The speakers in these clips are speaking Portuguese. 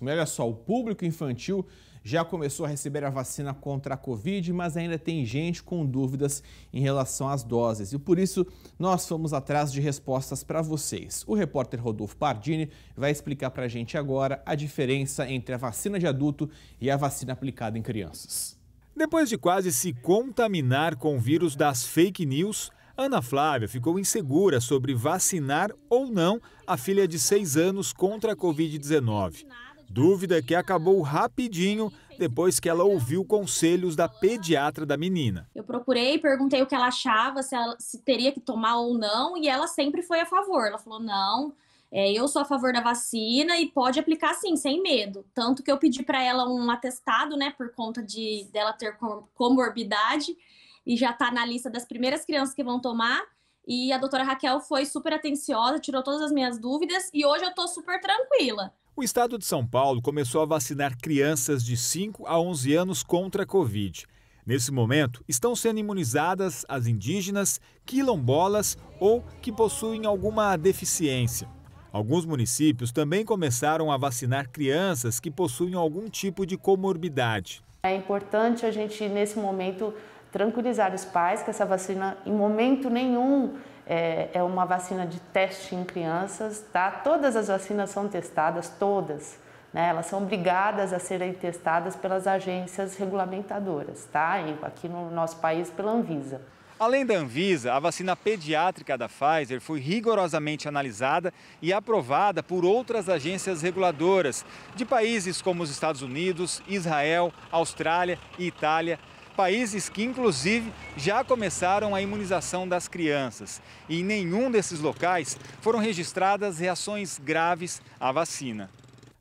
Então, olha só, o público infantil já começou a receber a vacina contra a Covid, mas ainda tem gente com dúvidas em relação às doses. E por isso, nós fomos atrás de respostas para vocês. O repórter Rodolfo Pardini vai explicar para a gente agora a diferença entre a vacina de adulto e a vacina aplicada em crianças. Depois de quase se contaminar com o vírus das fake news, Ana Flávia ficou insegura sobre vacinar ou não a filha de 6 anos contra a Covid-19. Dúvida que acabou rapidinho depois que ela ouviu conselhos da pediatra da menina. Eu procurei, perguntei o que ela achava, se, ela, se teria que tomar ou não, e ela sempre foi a favor. Ela falou: não, é, eu sou a favor da vacina e pode aplicar sim, sem medo. Tanto que eu pedi para ela um atestado, né, por conta de dela ter comorbidade e já está na lista das primeiras crianças que vão tomar. E a doutora Raquel foi super atenciosa, tirou todas as minhas dúvidas e hoje eu estou super tranquila. O estado de São Paulo começou a vacinar crianças de 5 a 11 anos contra a Covid. Nesse momento, estão sendo imunizadas as indígenas, quilombolas ou que possuem alguma deficiência. Alguns municípios também começaram a vacinar crianças que possuem algum tipo de comorbidade. É importante a gente, nesse momento, tranquilizar os pais que essa vacina, em momento nenhum, é, é, uma vacina de teste em crianças, tá? Todas as vacinas são testadas, todas. Né? Elas são obrigadas a serem testadas pelas agências regulamentadoras, tá? aqui no nosso país, pela Anvisa. Além da Anvisa, a vacina pediátrica da Pfizer foi rigorosamente analisada e aprovada por outras agências reguladoras de países como os Estados Unidos, Israel, Austrália e Itália países que, inclusive, já começaram a imunização das crianças. E em nenhum desses locais foram registradas reações graves à vacina.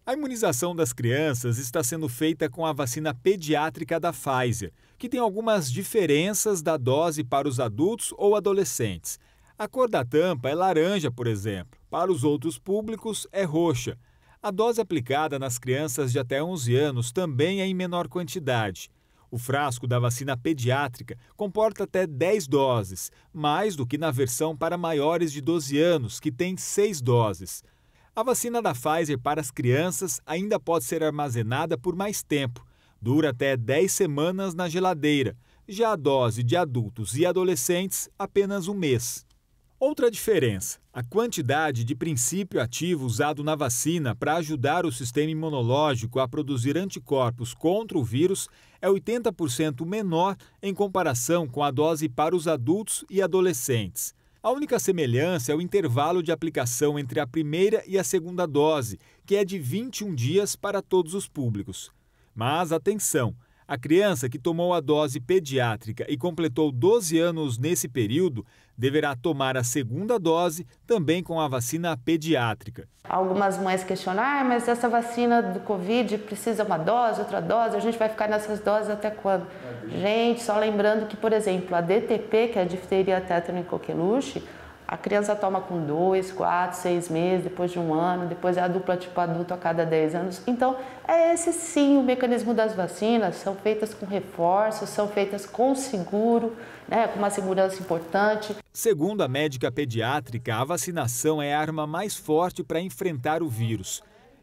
A imunização das crianças está sendo feita com a vacina pediátrica da Pfizer, que tem algumas diferenças da dose para os adultos ou adolescentes. A cor da tampa é laranja, por exemplo. Para os outros públicos, é roxa. A dose aplicada nas crianças de até 11 anos também é em menor quantidade. O frasco da vacina pediátrica comporta até 10 doses, mais do que na versão para maiores de 12 anos, que tem 6 doses. A vacina da Pfizer para as crianças ainda pode ser armazenada por mais tempo, dura até 10 semanas na geladeira. Já a dose de adultos e adolescentes, apenas um mês. Outra diferença: a quantidade de princípio ativo usado na vacina para ajudar o sistema imunológico a produzir anticorpos contra o vírus é 80% menor em comparação com a dose para os adultos e adolescentes. A única semelhança é o intervalo de aplicação entre a primeira e a segunda dose, que é de 21 dias para todos os públicos. Mas atenção! A criança que tomou a dose pediátrica e completou 12 anos nesse período deverá tomar a segunda dose também com a vacina pediátrica. Algumas mães questionam: ah, mas essa vacina do Covid precisa uma dose, outra dose, a gente vai ficar nessas doses até quando? Gente, só lembrando que, por exemplo, a DTP, que é a difteria tétano e coqueluche, a criança toma com dois, quatro, seis meses, depois de um ano, depois é a dupla tipo adulto a cada dez anos. Então, é esse sim o mecanismo das vacinas, são feitas com reforço, são feitas com seguro, né, com uma segurança importante. Segundo a médica pediátrica, a vacinação é a arma mais forte para enfrentar o vírus.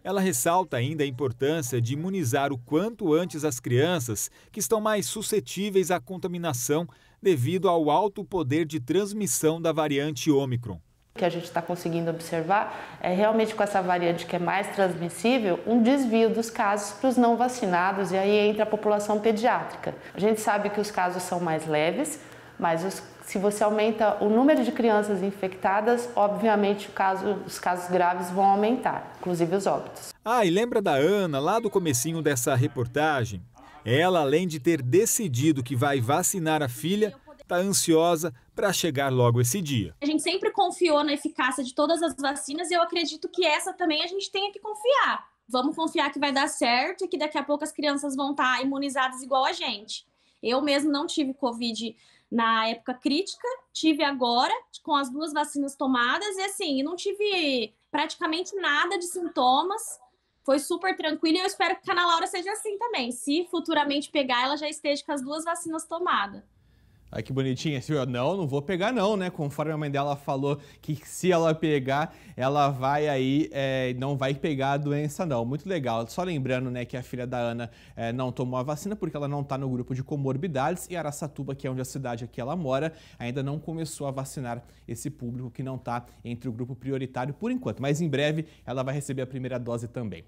Ela ressalta ainda a importância de imunizar o quanto antes as crianças que estão mais suscetíveis à contaminação devido ao alto poder de transmissão da variante Ômicron. O que a gente está conseguindo observar é realmente com essa variante que é mais transmissível, um desvio dos casos para os não vacinados, e aí entra a população pediátrica. A gente sabe que os casos são mais leves, mas os, se você aumenta o número de crianças infectadas, obviamente caso, os casos graves vão aumentar, inclusive os óbitos. Ah, e lembra da Ana, lá do comecinho dessa reportagem? Ela, além de ter decidido que vai vacinar a filha, está ansiosa para chegar logo esse dia. A gente sempre confiou na eficácia de todas as vacinas e eu acredito que essa também a gente tenha que confiar. Vamos confiar que vai dar certo e que daqui a pouco as crianças vão estar tá imunizadas igual a gente. Eu mesmo não tive Covid na época crítica, tive agora, com as duas vacinas tomadas, e assim, não tive praticamente nada de sintomas. Foi super tranquilo e eu espero que a Ana Laura seja assim também. Se futuramente pegar, ela já esteja com as duas vacinas tomadas. Olha que bonitinha, Silvia. Não, não vou pegar não, né? Conforme a mãe dela falou que se ela pegar, ela vai aí, é, não vai pegar a doença não. Muito legal. Só lembrando, né, que a filha da Ana é, não tomou a vacina porque ela não está no grupo de comorbidades e Aracatuba, que é onde a cidade aqui ela mora, ainda não começou a vacinar esse público que não está entre o grupo prioritário por enquanto. Mas em breve ela vai receber a primeira dose também.